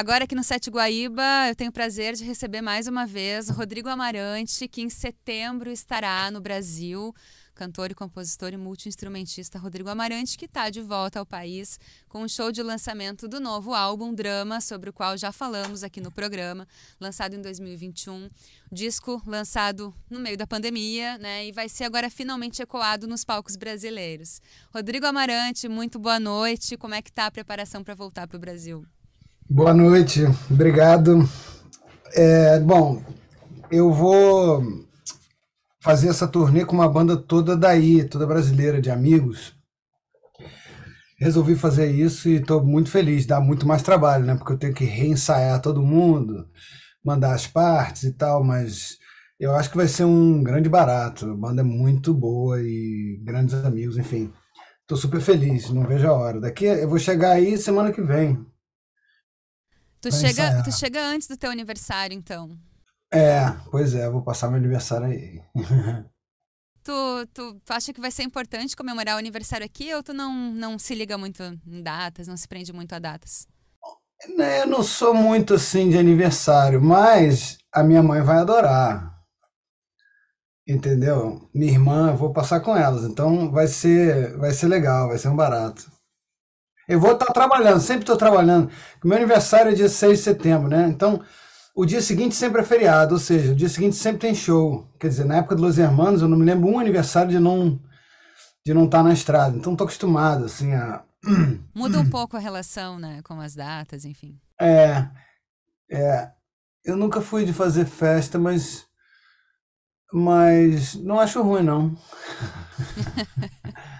Agora aqui no Sete Guaíba, eu tenho o prazer de receber mais uma vez Rodrigo Amarante, que em setembro estará no Brasil. Cantor e compositor e multiinstrumentista Rodrigo Amarante, que está de volta ao país com um show de lançamento do novo álbum Drama, sobre o qual já falamos aqui no programa, lançado em 2021. Disco lançado no meio da pandemia, né? E vai ser agora finalmente ecoado nos palcos brasileiros. Rodrigo Amarante, muito boa noite. Como é que está a preparação para voltar para o Brasil? Boa noite, obrigado. É, bom, eu vou fazer essa turnê com uma banda toda daí, toda brasileira, de amigos. Resolvi fazer isso e estou muito feliz. Dá muito mais trabalho, né? Porque eu tenho que reensaiar todo mundo, mandar as partes e tal, mas eu acho que vai ser um grande barato. A banda é muito boa e grandes amigos, enfim. Estou super feliz, não vejo a hora. Daqui eu vou chegar aí semana que vem. Tu chega, é. tu chega antes do teu aniversário, então. É, pois é, vou passar meu aniversário aí. tu, tu acha que vai ser importante comemorar o aniversário aqui ou tu não, não se liga muito em datas, não se prende muito a datas? Né, eu não sou muito assim de aniversário, mas a minha mãe vai adorar. Entendeu? Minha irmã, eu vou passar com elas, então vai ser vai ser legal, vai ser um barato. Eu vou estar tá trabalhando, sempre estou trabalhando. Meu aniversário é dia 6 de setembro, né? Então, o dia seguinte sempre é feriado, ou seja, o dia seguinte sempre tem show. Quer dizer, na época dos Los Hermanos, eu não me lembro um aniversário de não de não estar tá na estrada. Então, estou acostumado, assim, a... Muda um pouco a relação, né? Com as datas, enfim. É, é. Eu nunca fui de fazer festa, mas... Mas não acho ruim, não.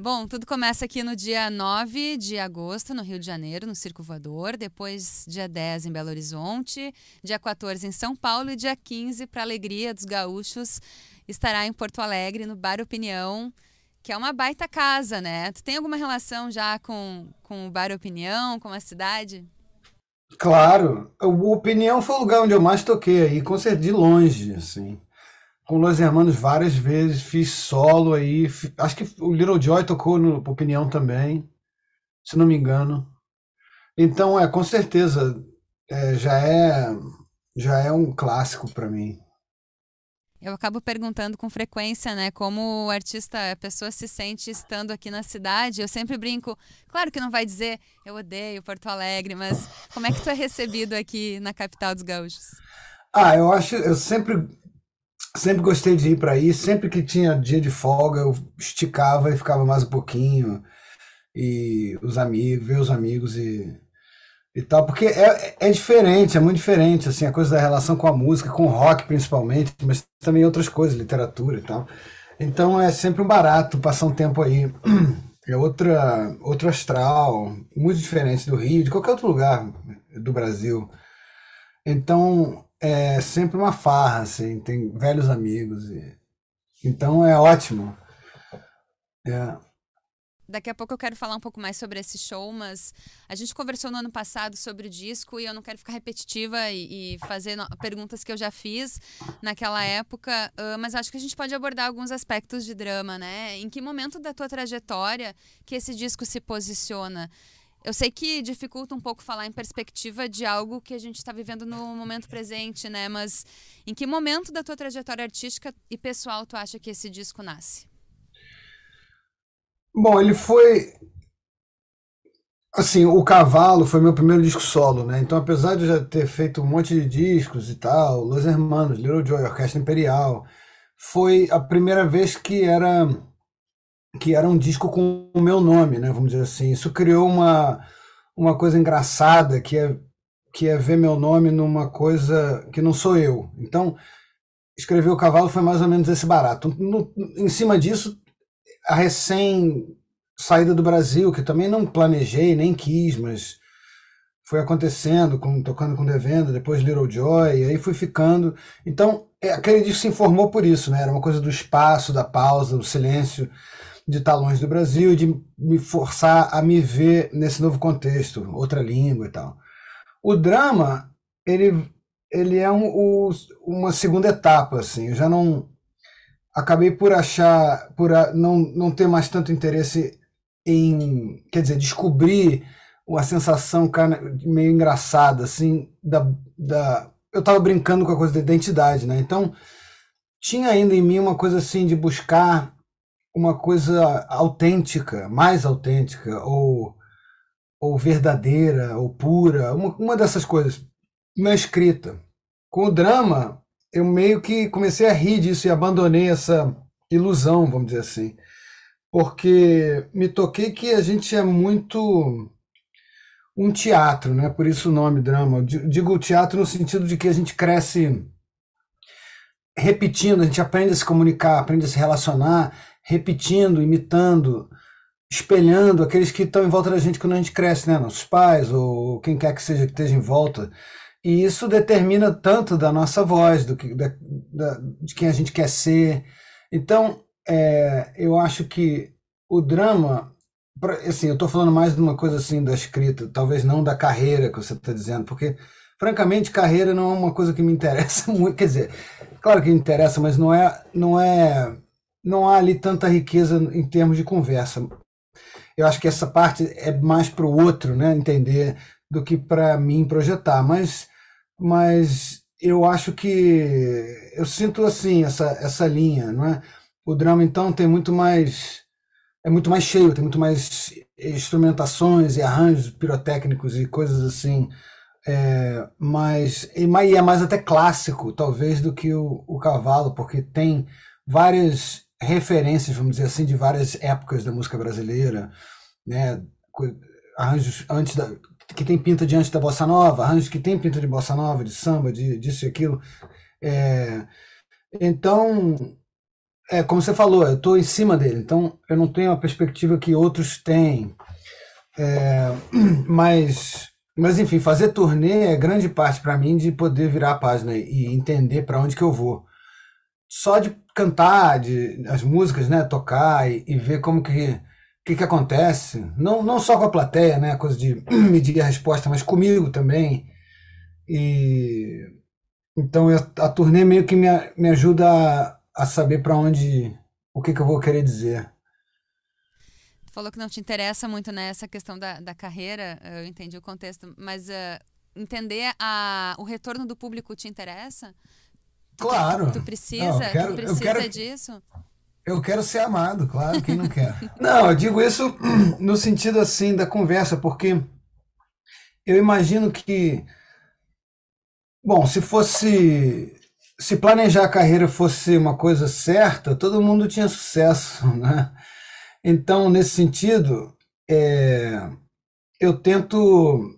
Bom, tudo começa aqui no dia 9 de agosto, no Rio de Janeiro, no Circo Voador. Depois, dia 10 em Belo Horizonte. Dia 14 em São Paulo. E dia 15, para alegria dos gaúchos, estará em Porto Alegre, no Bar Opinião que é uma baita casa, né? Tu tem alguma relação já com, com o Bar Opinião, com a cidade? Claro, o Opinião foi o lugar onde eu mais toquei aí, concerto de longe, assim com Los Hermanos várias vezes, fiz solo aí. acho que o Little Joy tocou no Opinião também, se não me engano. Então, é, com certeza, é, já é já é um clássico para mim. Eu acabo perguntando com frequência, né, como o artista, a pessoa se sente estando aqui na cidade. Eu sempre brinco, claro que não vai dizer eu odeio Porto Alegre, mas como é que tu é recebido aqui na capital dos gaúchos? Ah, eu acho, eu sempre Sempre gostei de ir para aí, sempre que tinha dia de folga, eu esticava e ficava mais um pouquinho. E os amigos, ver os amigos e, e tal. Porque é, é, é diferente, é muito diferente, assim, a coisa da relação com a música, com o rock principalmente, mas também outras coisas, literatura e tal. Então é sempre um barato passar um tempo aí. É outra, outro astral, muito diferente do Rio, de qualquer outro lugar do Brasil. Então, é sempre uma farra, assim, tem velhos amigos. E... Então é ótimo. É. Daqui a pouco eu quero falar um pouco mais sobre esse show, mas a gente conversou no ano passado sobre o disco e eu não quero ficar repetitiva e, e fazer no... perguntas que eu já fiz naquela época, uh, mas acho que a gente pode abordar alguns aspectos de drama, né? Em que momento da tua trajetória que esse disco se posiciona? Eu sei que dificulta um pouco falar em perspectiva de algo que a gente está vivendo no momento presente, né? Mas em que momento da tua trajetória artística e pessoal tu acha que esse disco nasce? Bom, ele foi. Assim, O Cavalo foi meu primeiro disco solo, né? Então, apesar de eu já ter feito um monte de discos e tal, Los Hermanos, Little Joy, Orquestra Imperial, foi a primeira vez que era que era um disco com o meu nome, né? Vamos dizer assim. Isso criou uma, uma coisa engraçada que é que é ver meu nome numa coisa que não sou eu. Então, escrever o cavalo foi mais ou menos esse barato. No, em cima disso, a recém saída do Brasil, que também não planejei nem quis, mas foi acontecendo, com, tocando com Devendo, depois Little Joy, e aí fui ficando. Então, é, aquele disco se informou por isso, né? Era uma coisa do espaço, da pausa, do silêncio, de estar tá longe do Brasil, de me forçar a me ver nesse novo contexto, outra língua e tal. O drama, ele, ele é um, o, uma segunda etapa, assim. Eu já não. Acabei por achar, por a, não, não ter mais tanto interesse em. Quer dizer, descobrir uma sensação meio engraçada, assim, da, da... Eu estava brincando com a coisa da identidade, né? Então, tinha ainda em mim uma coisa assim de buscar uma coisa autêntica, mais autêntica, ou, ou verdadeira, ou pura, uma, uma dessas coisas na escrita. Com o drama, eu meio que comecei a rir disso e abandonei essa ilusão, vamos dizer assim, porque me toquei que a gente é muito um teatro, né? Por isso o nome drama. Digo teatro no sentido de que a gente cresce repetindo, a gente aprende a se comunicar, aprende a se relacionar, repetindo, imitando, espelhando aqueles que estão em volta da gente quando a gente cresce, né? Nossos pais ou quem quer que seja que esteja em volta. E isso determina tanto da nossa voz, do que, da, da, de quem a gente quer ser. Então, é, eu acho que o drama assim, eu estou falando mais de uma coisa assim da escrita, talvez não da carreira que você está dizendo, porque francamente carreira não é uma coisa que me interessa muito, quer dizer, claro que me interessa, mas não é, não é, não há ali tanta riqueza em termos de conversa. Eu acho que essa parte é mais para o outro, né, entender do que para mim projetar, mas, mas eu acho que eu sinto assim essa essa linha, não é? O drama então tem muito mais é muito mais cheio, tem muito mais instrumentações e arranjos pirotécnicos e coisas assim. É, mas e é mais até clássico, talvez, do que o, o cavalo, porque tem várias referências, vamos dizer assim, de várias épocas da música brasileira, né? Arranjos antes da que tem pinta de antes da bossa nova, arranjos que tem pinta de bossa nova, de samba, de disso e aquilo. É, então é, como você falou, eu estou em cima dele, então eu não tenho a perspectiva que outros têm. É, mas, mas, enfim, fazer turnê é grande parte para mim de poder virar a página e entender para onde que eu vou. Só de cantar de, as músicas, né, tocar e, e ver como que que, que acontece, não, não só com a plateia, né, coisa de medir a resposta, mas comigo também. E então a turnê meio que me, me ajuda a saber para onde o que, que eu vou querer dizer. Tu falou que não te interessa muito nessa né, questão da, da carreira, eu entendi o contexto, mas uh, entender a, o retorno do público te interessa? Claro. Tu, tu precisa, não, eu quero, tu precisa eu quero, disso? Eu quero ser amado, claro, quem não quer. não, eu digo isso no sentido assim da conversa, porque eu imagino que Bom, se fosse se planejar a carreira fosse uma coisa certa, todo mundo tinha sucesso, né? Então, nesse sentido, é, eu tento,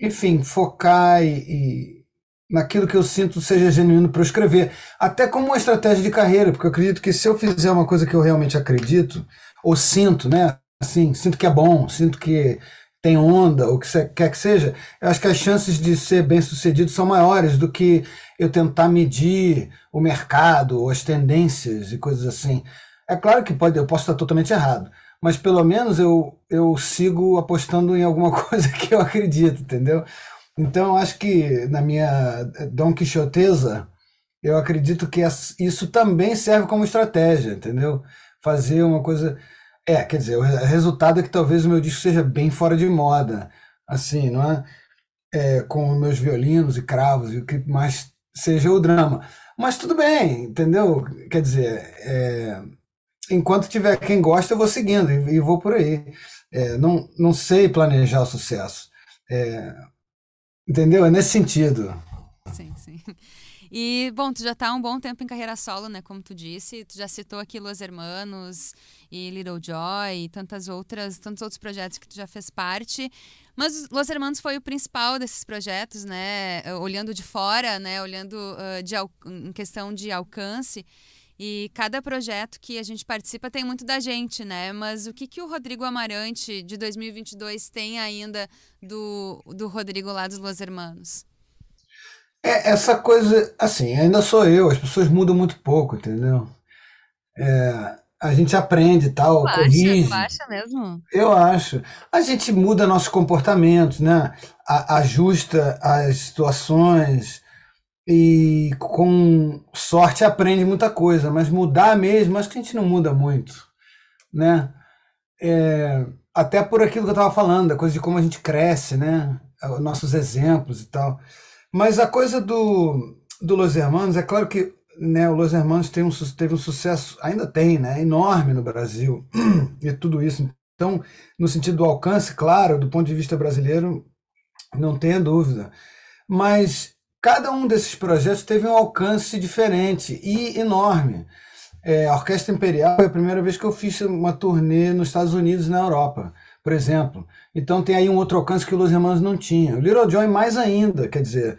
enfim, focar e, e, naquilo que eu sinto seja genuíno para eu escrever, até como uma estratégia de carreira, porque eu acredito que se eu fizer uma coisa que eu realmente acredito ou sinto, né? Assim, sinto que é bom, sinto que tem onda, ou o que quer que seja, eu acho que as chances de ser bem-sucedido são maiores do que eu tentar medir o mercado, ou as tendências e coisas assim. É claro que pode, eu posso estar totalmente errado, mas pelo menos eu, eu sigo apostando em alguma coisa que eu acredito, entendeu? Então, acho que na minha eh, Don Quixoteza, eu acredito que isso também serve como estratégia, entendeu? Fazer uma coisa é, quer dizer, o resultado é que talvez o meu disco seja bem fora de moda, assim, não é? é com meus violinos e cravos e o que mais seja o drama. Mas tudo bem, entendeu? Quer dizer, é, enquanto tiver quem gosta, eu vou seguindo e, e vou por aí. É, não, não sei planejar o sucesso. É, entendeu? É nesse sentido. Sim, sim. E, bom, tu já está há um bom tempo em carreira solo, né? Como tu disse, tu já citou aqui Los Hermanos e Little Joy e tantas outras, tantos outros projetos que tu já fez parte. Mas Los Hermanos foi o principal desses projetos, né? Eh, olhando de fora, né? Olhando uh, de, em questão de alcance. E cada projeto que a gente participa tem muito da gente, né? Mas o que, que o Rodrigo Amarante de 2022 tem ainda do, do Rodrigo lá dos Los Hermanos? É, essa coisa, assim, ainda sou eu, as pessoas mudam muito pouco, entendeu? É, a gente aprende tal, tu corrige. Acha, tu acha mesmo? Eu acho. A gente muda nossos comportamentos, né? A, ajusta as situações e com sorte aprende muita coisa, mas mudar mesmo, acho que a gente não muda muito, né? É, até por aquilo que eu estava falando, a coisa de como a gente cresce, né? Nossos exemplos e tal. Mas a coisa do, do Los Hermanos, é claro que né, o Los Hermanos teve um, teve um sucesso, ainda tem, né, enorme no Brasil, e tudo isso. Então, no sentido do alcance, claro, do ponto de vista brasileiro, não tenha dúvida. Mas cada um desses projetos teve um alcance diferente e enorme. É, a Orquestra Imperial foi a primeira vez que eu fiz uma turnê nos Estados Unidos e na Europa, por exemplo. Então tem aí um outro alcance que o Los Hermanos não tinha. O Little John mais ainda, quer dizer,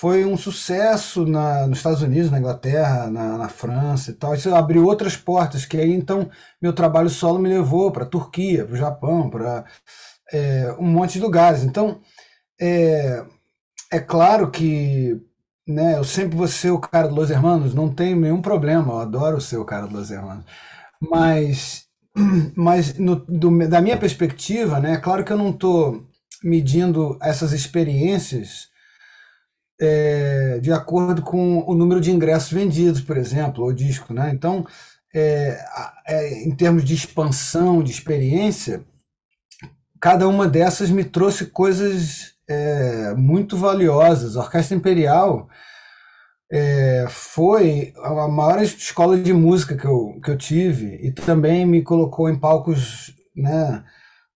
foi um sucesso na, nos Estados Unidos, na Inglaterra, na, na, França e tal. Isso abriu outras portas, que aí então meu trabalho solo me levou para a Turquia, para o Japão, para é, um monte de lugares. Então, é, é claro que né, eu sempre vou ser o cara dos Los Hermanos, não tem nenhum problema, eu adoro ser o cara dos Los Hermanos. Mas, mas no, do, da minha perspectiva, né, é claro que eu não estou medindo essas experiências é, de acordo com o número de ingressos vendidos, por exemplo, ou disco. Né? Então, é, é, em termos de expansão, de experiência, cada uma dessas me trouxe coisas é, muito valiosas. A Orquestra Imperial é, foi a maior escola de música que eu, que eu tive e também me colocou em palcos. Né,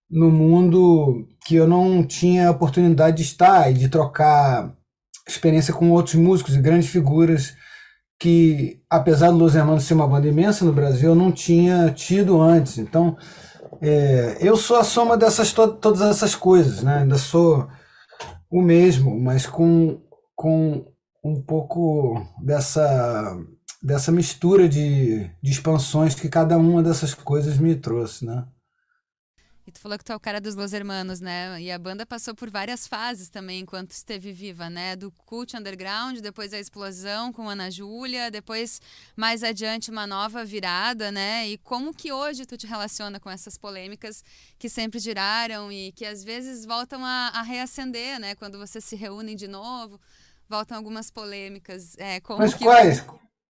no mundo que eu não tinha oportunidade de estar e de trocar experiência com outros músicos e grandes figuras que, apesar do Los Hermanos ser uma banda imensa no Brasil, eu não tinha tido antes. Então, é, eu sou a soma dessas to todas essas coisas, né? Ainda sou o mesmo, mas com, com um pouco dessa dessa mistura de, de expansões que cada uma dessas coisas me trouxe, né? tu falou que tu é o cara dos Los Hermanos, né? E a banda passou por várias fases também enquanto esteve viva, né? Do cult underground, depois a explosão com Ana Júlia, depois mais adiante uma nova virada, né? E como que hoje tu te relaciona com essas polêmicas que sempre giraram e que às vezes voltam a, a reacender, né? Quando vocês se reúnem de novo, voltam algumas polêmicas. É, como Mas que... quais?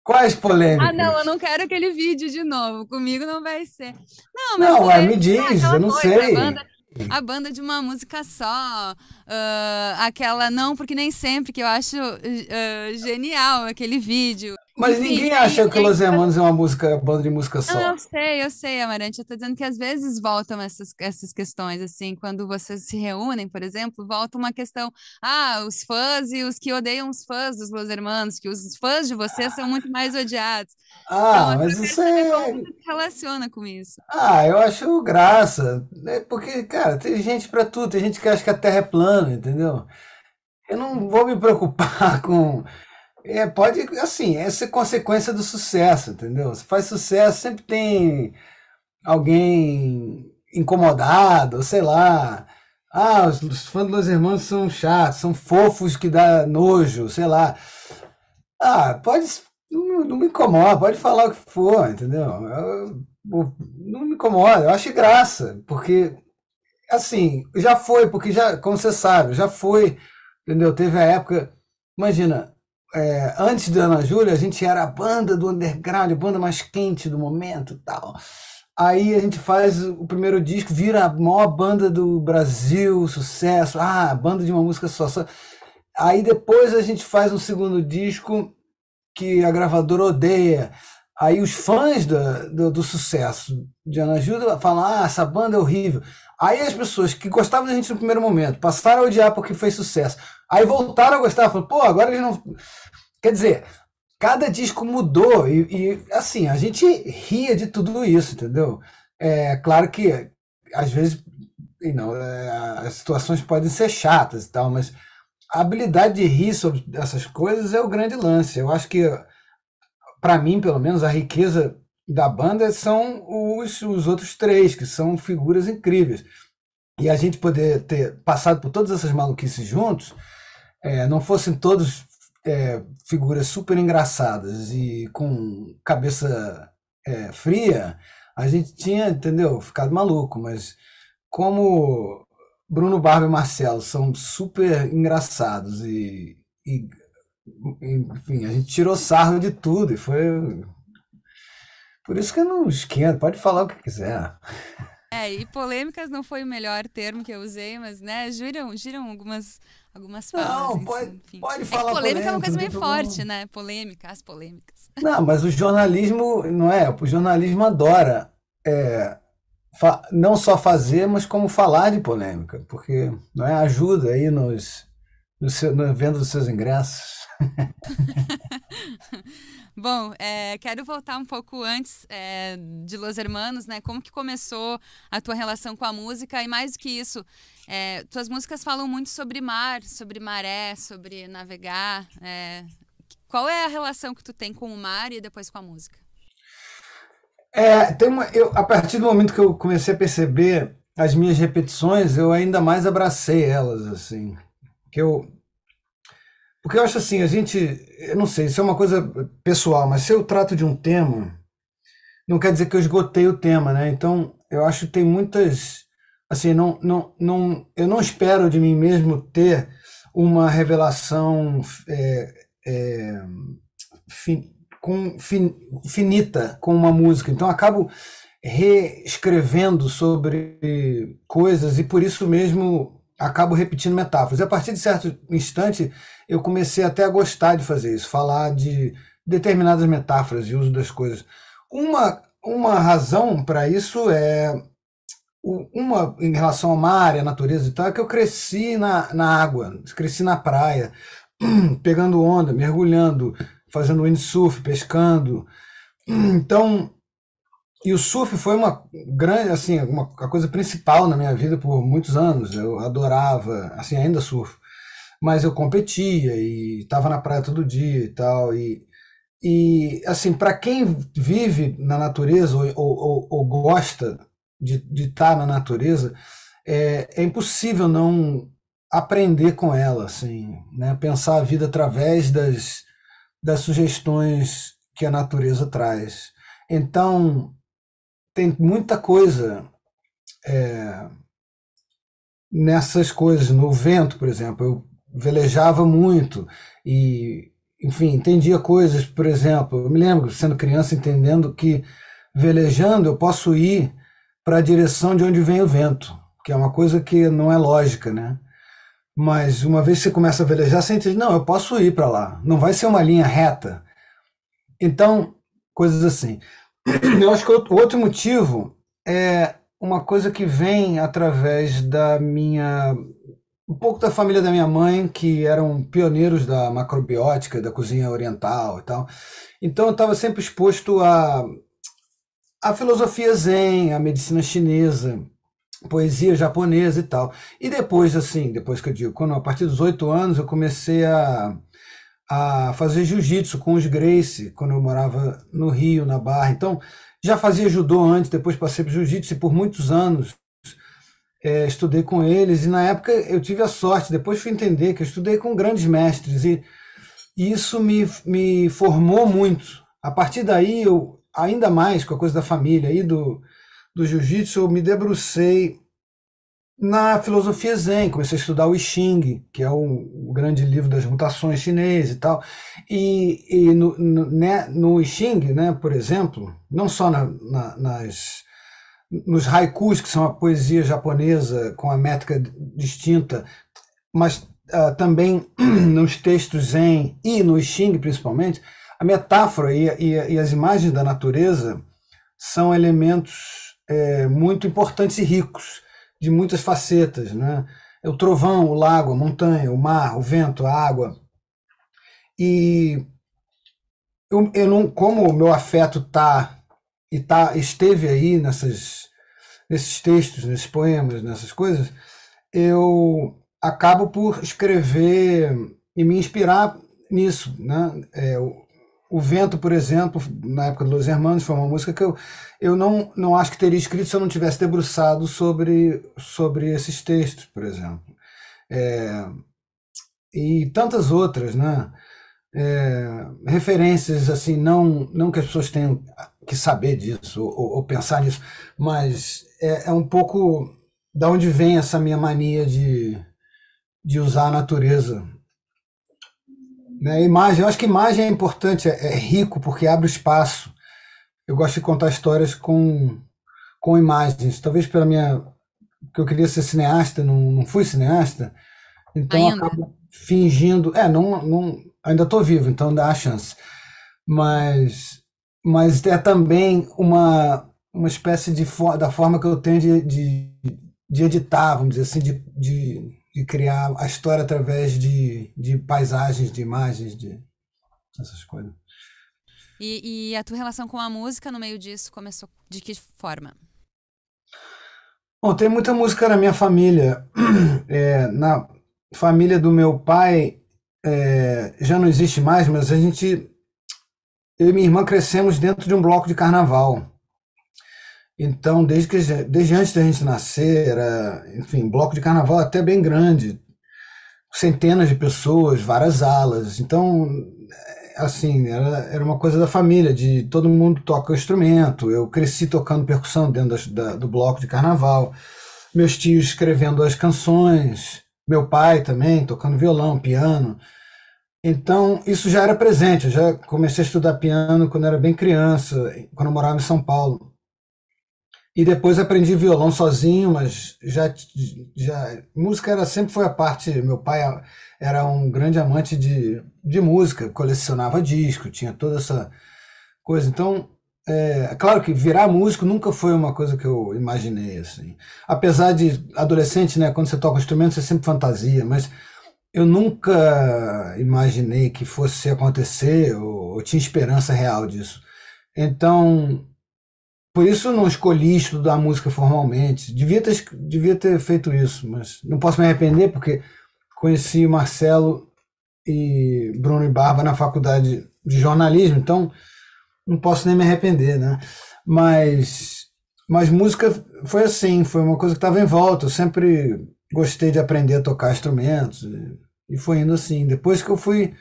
Quais polêmicas? Ah, não, eu não quero aquele vídeo de novo. Comigo não vai ser. Não, mas. Não, polêmica, me diz, é eu não coisa, sei. A banda, a banda de uma música só, uh, aquela não, porque nem sempre, que eu acho uh, genial aquele vídeo. Mas Enfim, ninguém acha que Los Hermanos é uma música, banda de música só. eu sei, eu sei, Amarante. Eu tô dizendo que às vezes voltam essas, essas questões, assim, quando vocês se reúnem, por exemplo, volta uma questão, ah, os fãs e os que odeiam os fãs dos Los Hermanos, que os fãs de vocês são muito mais odiados. Ah, então, mas isso é... Como se relaciona com isso? Ah, eu acho graça, né? porque, cara, tem gente para tudo, tem gente que acha que a Terra é plana, entendeu? Eu não vou me preocupar com. É, pode, assim, essa é consequência do sucesso, entendeu? Você faz sucesso, sempre tem alguém incomodado, sei lá. Ah, os, os fãs dos irmãos são chatos, são fofos que dá nojo, sei lá. Ah, pode. Não, não me incomoda, pode falar o que for, entendeu? Eu, eu, não me incomoda, eu acho graça, porque assim, já foi, porque já, como você sabe, já foi, entendeu? Teve a época, imagina, é, antes da Ana Júlia, a gente era a banda do underground, a banda mais quente do momento tal. Aí a gente faz o primeiro disco, vira a maior banda do Brasil, sucesso, ah, banda de uma música só. só. Aí depois a gente faz um segundo disco que a gravadora odeia. Aí os fãs do, do, do sucesso de Ana Júlia falam: ah, essa banda é horrível. Aí as pessoas que gostavam da gente no primeiro momento passaram a odiar porque foi sucesso. Aí voltaram a gostar, falaram: pô, agora eles não. Quer dizer, cada disco mudou e, e assim, a gente ria de tudo isso, entendeu? É claro que às vezes não, é, as situações podem ser chatas e tal, mas a habilidade de rir sobre essas coisas é o grande lance. Eu acho que para mim, pelo menos, a riqueza da banda são os, os outros três, que são figuras incríveis. E a gente poder ter passado por todas essas maluquices juntos, é, não fossem todos é, figuras super engraçadas e com cabeça é, fria, a gente tinha, entendeu, ficado maluco. Mas como Bruno Barba e Marcelo são super engraçados e, e enfim, a gente tirou sarro de tudo e foi. Por isso que eu não esquento, pode falar o que quiser. É, e polêmicas não foi o melhor termo que eu usei, mas, né, giram, giram algumas, algumas falas. Não, pode, enfim. pode é falar. É polêmica, polêmica é uma coisa meio forte, né? Polêmica, as polêmicas. Não, mas o jornalismo, não é? O jornalismo adora é, não só fazer, mas como falar de polêmica, porque não é, ajuda aí nos seu, na venda dos seus ingressos. Bom, é, quero voltar um pouco antes é, de Los Hermanos, né? Como que começou a tua relação com a música e mais do que isso, é, tuas músicas falam muito sobre mar, sobre maré, sobre navegar. É, qual é a relação que tu tem com o mar e depois com a música? É, tem uma, eu, a partir do momento que eu comecei a perceber as minhas repetições, eu ainda mais abracei elas, assim que eu porque eu acho assim, a gente, eu não sei, isso é uma coisa pessoal, mas se eu trato de um tema, não quer dizer que eu esgotei o tema, né? Então, eu acho que tem muitas assim, não não não eu não espero de mim mesmo ter uma revelação é, é, fin, com fin, finita com uma música. Então, acabo reescrevendo sobre coisas e por isso mesmo acabo repetindo metáforas. E a partir de certo instante, eu comecei até a gostar de fazer isso, falar de determinadas metáforas e uso das coisas. Uma, uma razão para isso é uma em relação ao mar, à natureza e tal, é que eu cresci na, na água, cresci na praia, pegando onda, mergulhando, fazendo windsurf, pescando. Então, e o surf foi uma grande, assim, uma, coisa principal na minha vida por muitos anos. Eu adorava, assim, ainda surfo. Mas eu competia e estava na praia todo dia e tal. E, e assim, para quem vive na natureza ou, ou, ou gosta de estar tá na natureza, é, é impossível não aprender com ela, assim, né? Pensar a vida através das, das sugestões que a natureza traz. Então, tem muita coisa é, nessas coisas. No vento, por exemplo, eu velejava muito e, enfim, entendia coisas, por exemplo, eu me lembro, sendo criança, entendendo que velejando eu posso ir para a direção de onde vem o vento, que é uma coisa que não é lógica, né? Mas uma vez que você começa a velejar, você entende, não, eu posso ir para lá, não vai ser uma linha reta. Então, coisas assim. Eu acho que o outro motivo é uma coisa que vem através da minha. um pouco da família da minha mãe, que eram pioneiros da macrobiótica, da cozinha oriental e tal. Então eu estava sempre exposto a. a filosofia zen, a medicina chinesa, poesia japonesa e tal. E depois, assim, depois que eu digo, quando, a partir dos oito anos, eu comecei a a fazer jiu-jitsu com os Grace, quando eu morava no Rio, na Barra. Então, já fazia judô antes, depois passei para jiu-jitsu e por muitos anos é, estudei com eles. E na época eu tive a sorte, depois fui entender que eu estudei com grandes mestres e, e isso me, me formou muito. A partir daí, eu ainda mais com a coisa da família e do, do jiu-jitsu, eu me debrucei na filosofia zen, comecei a estudar o I Ching, que é o, grande livro das mutações chinês e tal. E, e no, no, né, no I Ching, né, por exemplo, não só na, na, nas, nos haikus, que são a poesia japonesa com a métrica distinta, mas uh, também nos textos zen e no I Ching, principalmente, a metáfora e, e, e as imagens da natureza são elementos é, muito importantes e ricos de muitas facetas, né? É o trovão, o lago, a montanha, o mar, o vento, a água. E eu, eu não, como o meu afeto tá e tá esteve aí nessas nesses textos, nesses poemas, nessas coisas, eu acabo por escrever e me inspirar nisso, né? É, o Vento, por exemplo, na época de Los Hermanos, foi uma música que eu, eu não, não acho que teria escrito se eu não tivesse debruçado sobre, sobre esses textos, por exemplo. É, e tantas outras, né? É, referências assim, não, não que as pessoas tenham que saber disso ou, ou pensar nisso, mas é, é, um pouco da onde vem essa minha mania de, de usar a natureza né, imagem, eu acho que imagem é importante, é, é, rico porque abre espaço. Eu gosto de contar histórias com, com imagens. Talvez pela minha. que eu queria ser cineasta, não, não fui cineasta. Então ainda. acabo fingindo. É, não, não, ainda estou vivo, então dá a chance. Mas, mas é também uma, uma espécie de. da forma que eu tenho de, de, de editar, vamos dizer assim, de, de de criar a história através de, de paisagens, de imagens, de essas coisas. E, e, a tua relação com a música no meio disso começou de que forma? Bom, tem muita música na minha família. É, na família do meu pai é, já não existe mais, mas a gente, eu e minha irmã crescemos dentro de um bloco de carnaval. Então, desde, que, desde antes da gente nascer, era, enfim, bloco de carnaval até bem grande, centenas de pessoas, várias alas. Então, assim, era, era uma coisa da família, de todo mundo toca o instrumento. Eu cresci tocando percussão dentro da, da, do bloco de carnaval. Meus tios escrevendo as canções, meu pai também tocando violão, piano. Então, isso já era presente. Eu já comecei a estudar piano quando era bem criança, quando eu morava em São Paulo. E depois aprendi violão sozinho, mas já, já música era sempre foi a parte. Meu pai era um grande amante de, de música, colecionava disco, tinha toda essa coisa. Então, é, é claro que virar músico nunca foi uma coisa que eu imaginei assim. Apesar de adolescente, né, quando você toca um instrumento, você sempre fantasia, mas eu nunca imaginei que fosse acontecer ou tinha esperança real disso. Então, por isso não escolhi estudar música formalmente. Devia ter, devia ter feito isso, mas não posso me arrepender porque conheci Marcelo e Bruno e Barba na faculdade de jornalismo, então não posso nem me arrepender, né? Mas, mas música foi assim, foi uma coisa que estava em volta. Eu sempre gostei de aprender a tocar instrumentos e, e foi indo assim. Depois que eu fui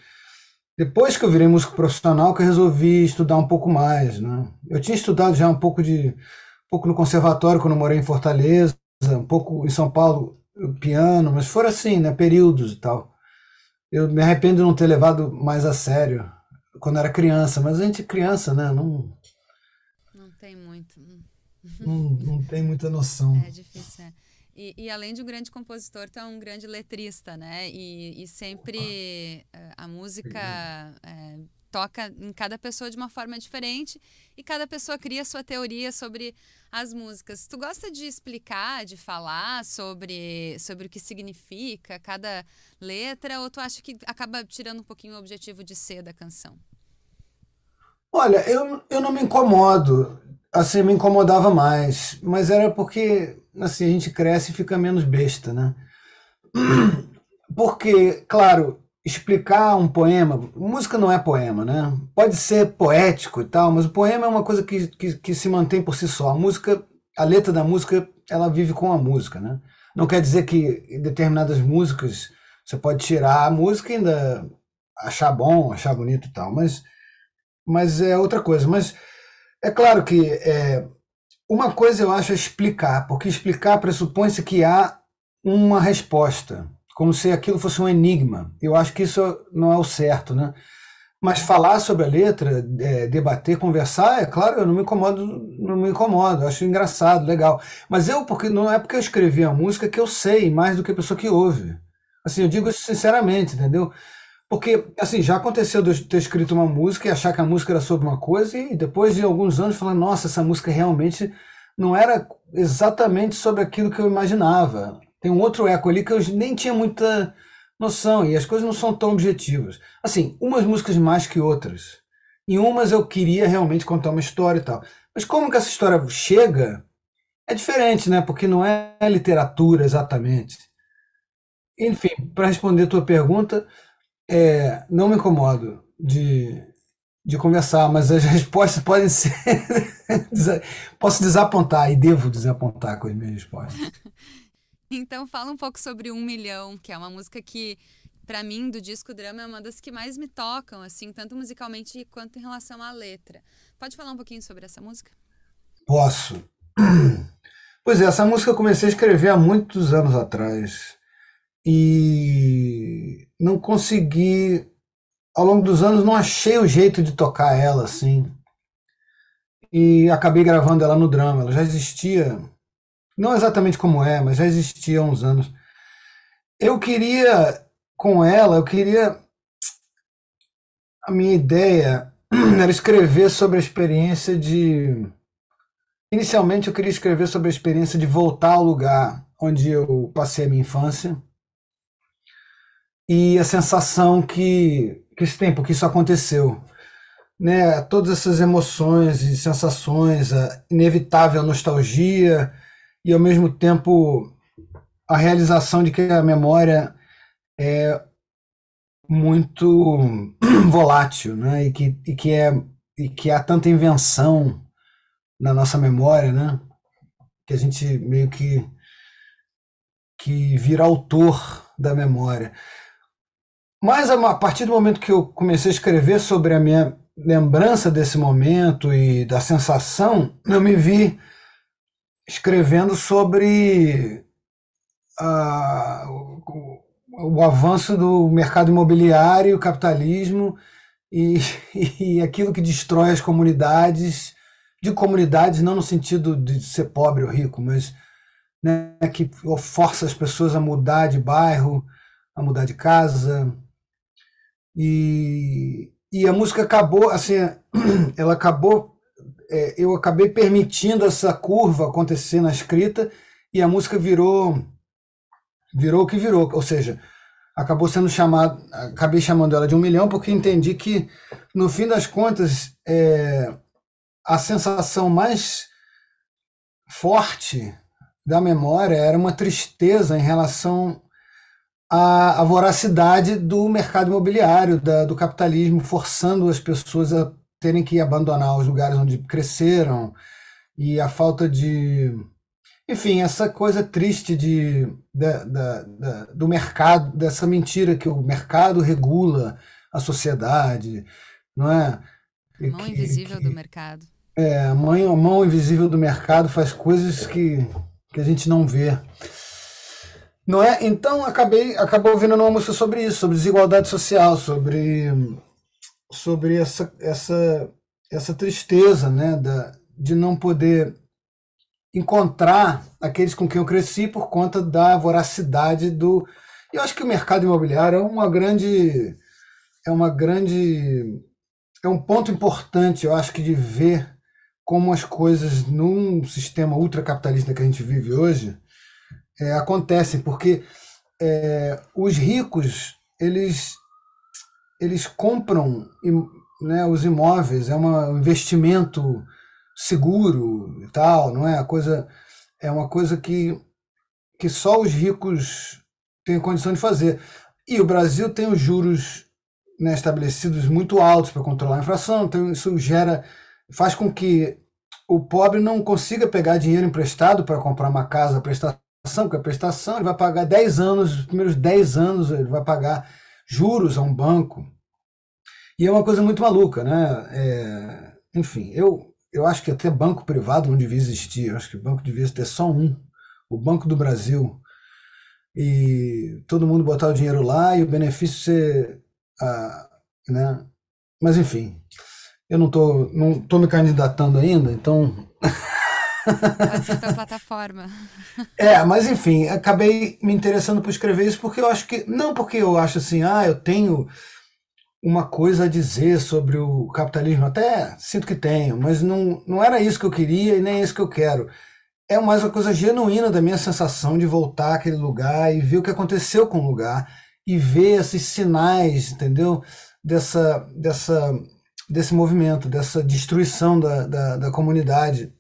depois que eu virei músico profissional, que eu resolvi estudar um pouco mais, né? Eu tinha estudado já um pouco de um pouco no conservatório quando eu morei em Fortaleza, um pouco em São Paulo, piano, mas foram assim, né, períodos e tal. Eu me arrependo de não ter levado mais a sério quando era criança, mas a gente criança, né, não não tem muito hum. não, não tem muita noção. É difícil. É. E, e, além de um grande compositor, tu é um grande letrista, né? E, e sempre a, eh, a música é, toca em cada pessoa de uma forma diferente e cada pessoa cria sua teoria sobre as músicas. Tu gosta de explicar, de falar sobre, sobre o que significa cada letra ou tu acha que acaba tirando um pouquinho o objetivo de ser da canção? Olha, eu, eu não me incomodo. Assim, me incomodava mais. Mas era porque, assim, a gente cresce e fica menos besta, né? Porque, claro, explicar um poema. Música não é poema, né? Pode ser poético e tal, mas o poema é uma coisa que, que, que, se mantém por si só. A música, a letra da música, ela vive com a música, né? Não quer dizer que determinadas músicas você pode tirar a música e ainda achar bom, achar bonito e tal, mas mas é outra coisa. Mas é claro que é, uma coisa eu acho é explicar, porque explicar pressupõe-se que há uma resposta, como se aquilo fosse um enigma. Eu acho que isso não é o certo, né? Mas falar sobre a letra, é, debater, conversar, é claro, eu não me incomodo, não me incomodo, acho engraçado, legal. Mas eu, porque não é porque eu escrevi a música que eu sei mais do que a pessoa que ouve. Assim, eu digo isso sinceramente, entendeu? Porque, assim, já aconteceu de eu ter escrito uma música e achar que a música era sobre uma coisa, e depois de alguns anos falar, nossa, essa música realmente não era exatamente sobre aquilo que eu imaginava. Tem um outro eco ali que eu nem tinha muita noção, e as coisas não são tão objetivas. Assim, umas músicas mais que outras. Em umas eu queria realmente contar uma história e tal. Mas como que essa história chega é diferente, né? Porque não é literatura exatamente. Enfim, para responder a tua pergunta, é, não me incomodo de, de conversar, mas as respostas podem ser. Posso desapontar e devo desapontar com as minhas respostas. Então, fala um pouco sobre Um Milhão, que é uma música que, para mim, do disco Drama, é uma das que mais me tocam, assim, tanto musicalmente quanto em relação à letra. Pode falar um pouquinho sobre essa música? Posso. Pois é, essa música eu comecei a escrever há muitos anos atrás e não consegui ao longo dos anos não achei o jeito de tocar ela assim e acabei gravando ela no drama ela já existia não exatamente como é mas já existia há uns anos eu queria com ela eu queria a minha ideia era escrever sobre a experiência de inicialmente eu queria escrever sobre a experiência de voltar ao lugar onde eu passei a minha infância e a sensação que, que se tem, porque isso aconteceu. Né? Todas essas emoções e sensações, a inevitável nostalgia e, ao mesmo tempo, a realização de que a memória é muito volátil né? e, que, e, que é, e que há tanta invenção na nossa memória, né? que a gente meio que, que vira autor da memória. Mas a partir do momento que eu comecei a escrever sobre a minha lembrança desse momento e da sensação, eu me vi escrevendo sobre a, o, o, avanço do mercado imobiliário, o capitalismo e, e aquilo que destrói as comunidades, de comunidades não no sentido de ser pobre ou rico, mas né, que força as pessoas a mudar de bairro, a mudar de casa, e, e a música acabou, assim, é, ela acabou, é, eu acabei permitindo essa curva acontecer na escrita e a música virou, virou o que virou, ou seja, acabou sendo chamado, acabei chamando ela de um milhão porque entendi que no fim das contas é, a sensação mais forte da memória era uma tristeza em relação a, a voracidade do mercado imobiliário, da, do capitalismo, forçando as pessoas a terem que abandonar os lugares onde cresceram e a falta de. Enfim, essa coisa triste de, do mercado, dessa mentira que o mercado regula a sociedade, não é? A mão que, invisível que, do mercado. É, a mão, a mão invisível do mercado faz coisas que, que a gente não vê. Não é? Então acabei acabou ouvindo uma música sobre isso, sobre desigualdade social, sobre sobre essa essa essa tristeza, né, da, de não poder encontrar aqueles com quem eu cresci por conta da voracidade do eu acho que o mercado imobiliário é uma grande é uma grande é um ponto importante, eu acho que de ver como as coisas num sistema ultracapitalista que a gente vive hoje, é, acontecem, porque é, os ricos eles, eles compram né, os imóveis, é uma, um investimento seguro e tal, não é? A coisa, é uma coisa que, que só os ricos têm condição de fazer. E o Brasil tem os juros né, estabelecidos muito altos para controlar a inflação, então isso gera, faz com que o pobre não consiga pegar dinheiro emprestado para comprar uma casa, prestar prestação, que é a prestação, ele vai pagar 10 anos, os primeiros 10 anos ele vai pagar juros a um banco. E é uma coisa muito maluca, né? É, enfim, eu, eu acho que até banco privado não devia existir, eu acho que o banco devia ter só um, o Banco do Brasil. E todo mundo botar o dinheiro lá e o benefício ser. Ah, né? Mas enfim, eu não tô, não tô me candidatando ainda, então Pode ser plataforma. É, mas enfim, acabei me interessando por escrever isso porque eu acho que. Não porque eu acho assim, ah, eu tenho uma coisa a dizer sobre o capitalismo. Até sinto que tenho, mas não, não era isso que eu queria e nem é isso que eu quero. É mais uma coisa genuína da minha sensação de voltar àquele lugar e ver o que aconteceu com o lugar e ver esses sinais, entendeu? Dessa, dessa, desse movimento, dessa destruição da, da, da comunidade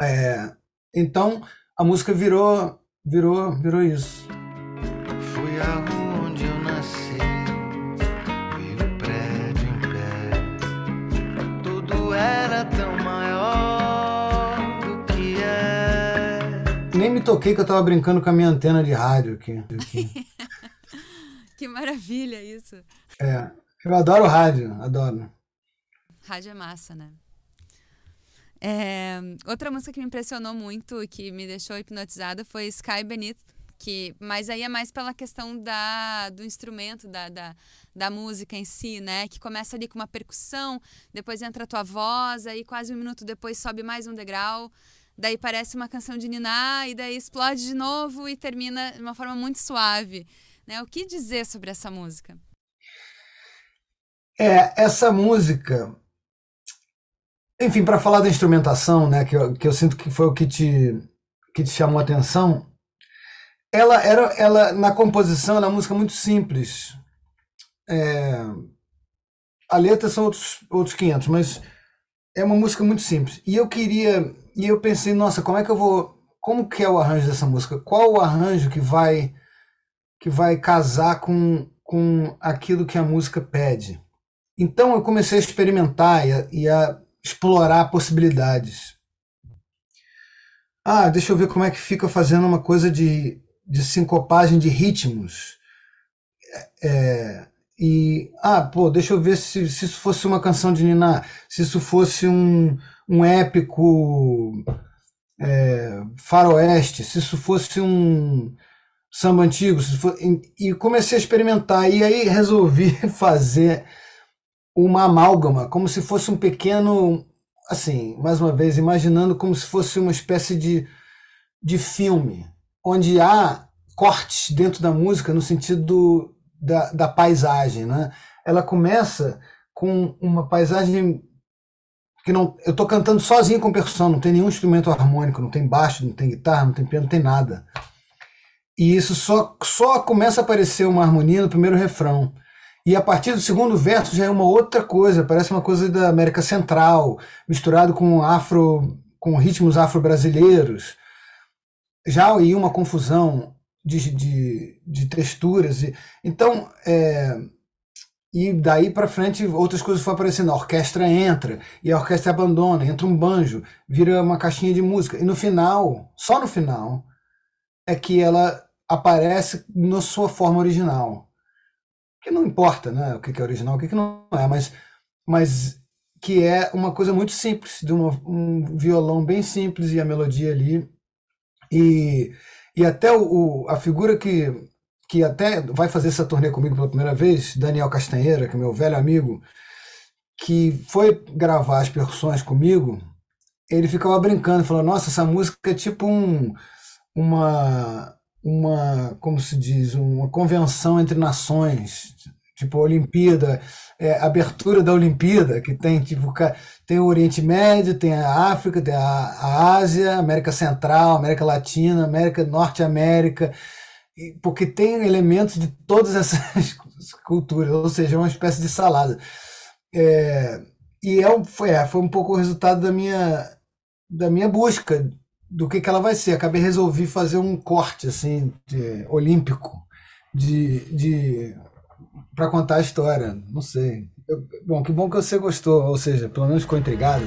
é, então a música virou, virou, virou isso. Fui aonde eu nasci, vi o prédio em pé. Tudo era tão maior do que é. Nem me toquei que eu tava brincando com a minha antena de rádio aqui. aqui. que maravilha isso. É, eu adoro rádio, adoro. Rádio é massa, né? É, outra música que me impressionou muito e que me deixou hipnotizada foi Sky Beneath, que, mas aí é mais pela questão da, do instrumento, da, da, da música em si, né? Que começa ali com uma percussão, depois entra a tua voz, aí quase um minuto depois sobe mais um degrau daí parece uma canção de Niná, e daí explode de novo e termina de uma forma muito suave. Né? O que dizer sobre essa música? É, essa música enfim, para falar da instrumentação, né, que eu, que eu sinto que foi o que te, que te chamou a atenção, ela era ela na composição na é uma música muito simples. É, a letra são outros, outros 500, mas é uma música muito simples. E eu queria, e eu pensei, nossa, como é que eu vou, como que é o arranjo dessa música? Qual o arranjo que vai que vai casar com com aquilo que a música pede? Então eu comecei a experimentar e a, e a explorar possibilidades. Ah, deixa eu ver como é que fica fazendo uma coisa de, de sincopagem de ritmos. É, é, e, ah, pô, deixa eu ver se, se isso fosse uma canção de Nina, se isso fosse um, um épico é, faroeste, se isso fosse um samba antigo. For, e, e comecei a experimentar. E aí resolvi fazer uma amálgama, como se fosse um pequeno, assim, mais uma vez, imaginando como se fosse uma espécie de, de filme, onde há cortes dentro da música no sentido da, da paisagem. Né? Ela começa com uma paisagem que não. Eu estou cantando sozinho com percussão, não tem nenhum instrumento harmônico, não tem baixo, não tem guitarra, não tem piano, não tem nada. E isso só, só começa a aparecer uma harmonia no primeiro refrão. E a partir do segundo verso já é uma outra coisa, parece uma coisa da América Central, misturado com afro, com ritmos afro-brasileiros. Já aí uma confusão de, de, de texturas. então, é, e daí para frente outras coisas foram aparecendo. A orquestra entra, e a orquestra abandona, entra um banjo, vira uma caixinha de música. E no final, só no final, é que ela aparece na sua forma original que não importa né, o que é original, o que não é, mas, mas que é uma coisa muito simples, de uma, um violão bem simples e a melodia ali. E, e até o, a figura que, que até vai fazer essa turnê comigo pela primeira vez, Daniel Castanheira, que é meu velho amigo, que foi gravar as percussões comigo, ele ficava brincando, falando, nossa, essa música é tipo um, uma, uma, como se diz, uma convenção entre nações, tipo a Olimpíada, é, abertura da Olimpíada, que tem tipo tem o Oriente Médio, tem a África, tem a, a Ásia, América Central, América Latina, América Norte América, porque tem elementos de todas essas culturas, ou seja, é uma espécie de salada. É, e é, foi, é, foi um pouco o resultado da minha da minha busca do que, que ela vai ser. Acabei resolvi fazer um corte assim de, olímpico de, de para contar a história. Não sei. Eu, bom, que bom que você gostou, ou seja, pelo menos ficou intrigado.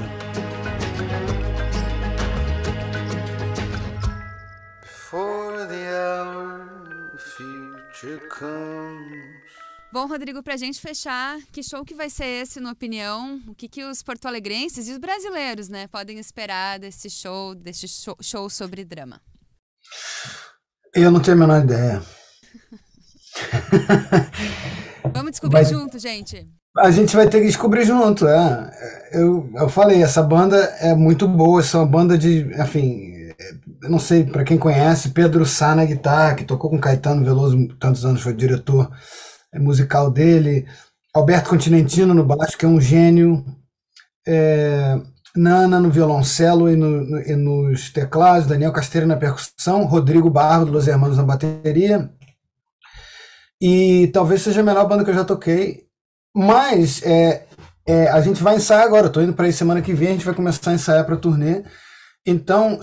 For the hour future comes. Bom, Rodrigo, para a gente fechar, que show que vai ser esse, na opinião? O que, que os porto-alegrenses e os brasileiros né, podem esperar desse show, desse show, show sobre drama? Eu não tenho a menor ideia. Vamos descobrir vai, junto, gente. A gente vai ter que descobrir junto, é. Eu, eu falei, essa banda é muito boa, essa é uma banda de, enfim, eu não sei, para quem conhece, Pedro Sá na guitarra, que tocou com Caetano Veloso tantos anos, foi diretor é musical dele, Alberto Continentino no baixo, que é um gênio, é, Nana no violoncelo e, no, e, nos teclados, Daniel Casteiro na percussão, Rodrigo Barro dos Hermanos na bateria. E talvez seja a melhor banda que eu já toquei. Mas é, é, a gente vai ensaiar agora, estou indo para aí semana que vem, a gente vai começar a ensaiar para a turnê. Então,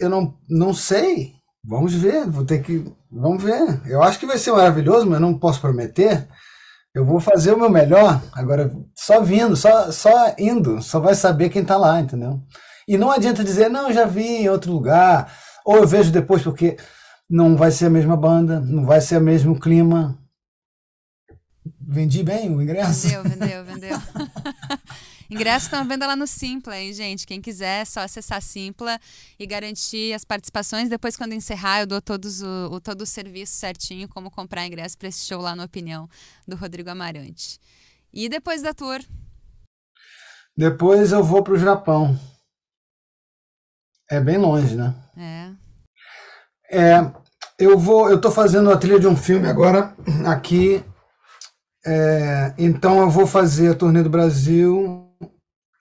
eu não, não sei, vamos ver, vou ter que Vamos ver. Eu acho que vai ser maravilhoso, mas não posso prometer. Eu vou fazer o meu melhor. Agora, só vindo, só, só indo, só vai saber quem está lá, entendeu? E não adianta dizer, não, já vi em outro lugar, ou eu vejo depois, porque não vai ser a mesma banda, não vai ser o mesmo clima. Vendi bem o ingresso? Vendeu, vendeu, vendeu. Ingressos estão vendo lá no Simpla, hein, gente? Quem quiser, é só acessar Simpla e garantir as participações. Depois, quando encerrar, eu dou todos o, o todo o serviço certinho, como comprar ingresso para esse show lá no Opinião do Rodrigo Amarante. E depois da tour? Depois eu vou para o Japão. É bem longe, né? É. É, eu vou, eu tô fazendo a trilha de um filme agora aqui. É, então eu vou fazer a turnê do Brasil,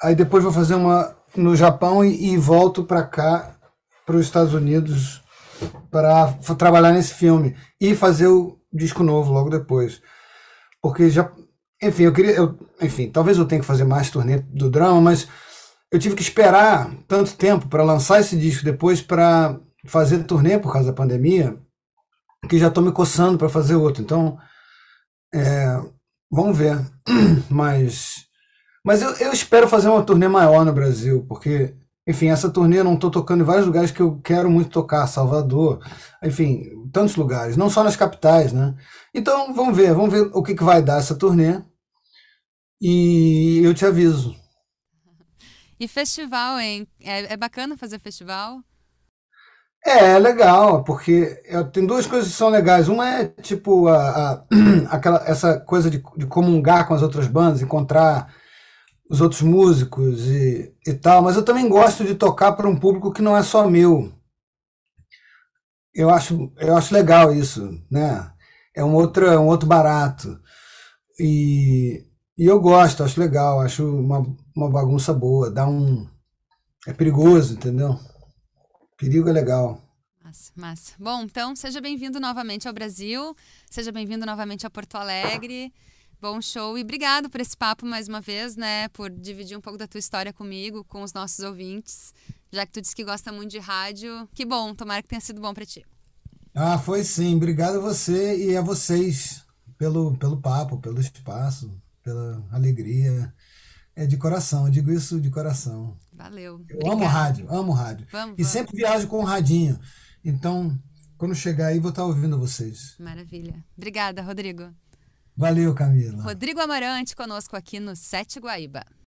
Aí depois vou fazer uma no Japão e, e volto para cá, para os Estados Unidos, para trabalhar nesse filme e fazer o disco novo logo depois. Porque já. Enfim, eu queria. Eu, enfim, talvez eu tenha que fazer mais turnê do drama, mas eu tive que esperar tanto tempo para lançar esse disco depois para fazer turnê por causa da pandemia, que já estou me coçando para fazer outro. Então, é, vamos ver. Mas mas eu, eu espero fazer uma turnê maior no Brasil, porque, enfim, essa turnê eu não estou tocando em vários lugares que eu quero muito tocar, Salvador, enfim, tantos lugares, não só nas capitais, né? Então, vamos ver, vamos ver o que, que vai dar essa turnê e eu te aviso. E festival, hein? É, é bacana fazer festival? É, é legal, porque eu, tem duas coisas que são legais. Uma é, tipo, a, a aquela, essa coisa de, de comungar com as outras bandas, encontrar os outros músicos e, e tal, mas eu também gosto de tocar para um público que não é só meu. Eu acho, eu acho legal isso, né? É um outro, um outro barato. E, e eu gosto, acho legal, acho uma, uma bagunça boa, dá um. É perigoso, entendeu? Perigo é legal. Massa, massa. Bom, então seja bem-vindo novamente ao Brasil, seja bem-vindo novamente a Porto Alegre. Bom show e obrigado por esse papo mais uma vez, né? Por dividir um pouco da tua história comigo, com os nossos ouvintes. Já que tu disse que gosta muito de rádio, que bom, tomara que tenha sido bom para ti. Ah, foi sim. Obrigado a você e a vocês pelo, pelo papo, pelo espaço, pela alegria. É de coração, eu digo isso de coração. Valeu. Eu obrigado. amo rádio, amo rádio. Vamos, e vamos. sempre viajo com o um radinho. Então, quando chegar aí, vou estar tá ouvindo vocês. Maravilha. Obrigada, Rodrigo. Valeu, Camila. Rodrigo Amarante conosco aqui no Sete Guaíba.